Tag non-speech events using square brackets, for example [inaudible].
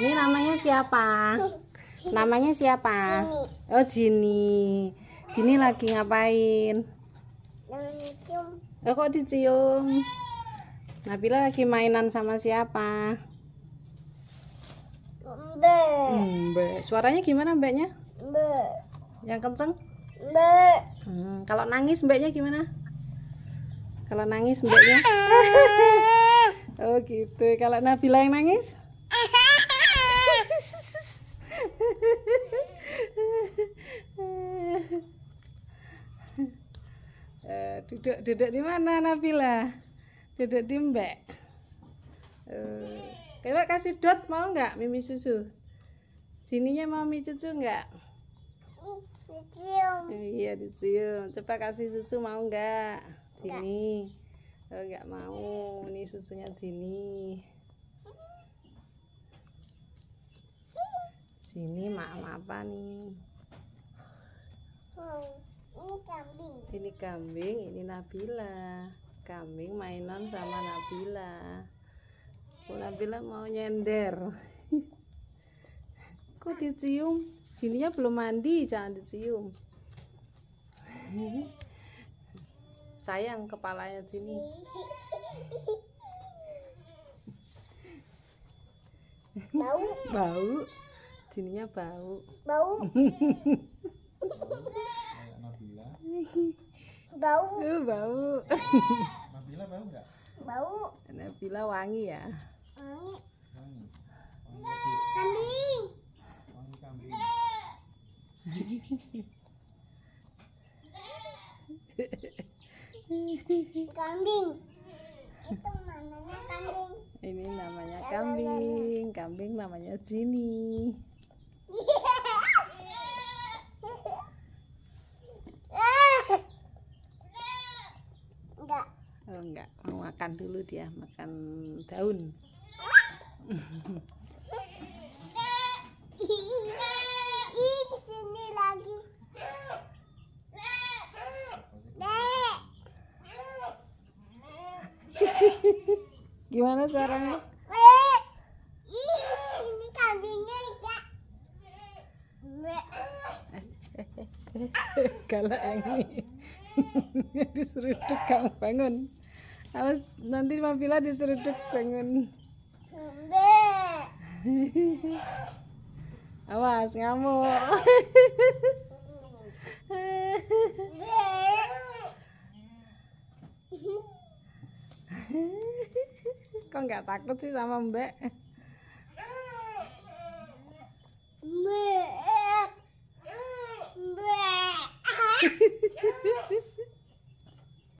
Ini namanya siapa? Namanya siapa? Jini. Oh, Jini. Jini lagi ngapain? Dicium. Oh, eh, kok dicium? Nabila lagi mainan sama siapa? Mbak. Mbak. Suaranya gimana mbaknya? Mbak. Yang kenceng? Mbak. Hmm, kalau nangis mbaknya gimana? Kalau nangis mbaknya? [laughs] oh gitu. Kalau Nabila yang nangis? [laughs] Eh, duduk duduk di mana Nabila duduk di Mbak uh, eh, kasih dot mau nggak mimi susu sininya mau mimi cucu nggak dicium eh, iya dicium coba kasih susu mau nggak sini nggak oh, nggak mau ini susunya sini sini maaf apa nih hmm, ini kambing ini kambing ini Nabila kambing mainan sama Nabila Bu Nabila mau nyender [laughs] kok dicium jininya belum mandi jangan dicium [laughs] sayang kepalanya sini bau bau Jininya bau. Bau. Bau. Bau. Uh, eh, bau. Nabila bau enggak? Bau. Nabila wangi ya. Wangi. Wangi. kambing. Wangi kambing. kambing. Itu namanya kambing. Ini namanya kambing. Kambing namanya Jinny. kalau eh, enggak mau makan dulu dia makan daun sini lagi gimana suaranya eh, eh, ini kambingnya ya ini diseruduk kamu bangun Awas nanti Mabila diseruduk pengen. Awas ngamuk. Kok nggak takut sih sama Mbak? Mbak. Mbak.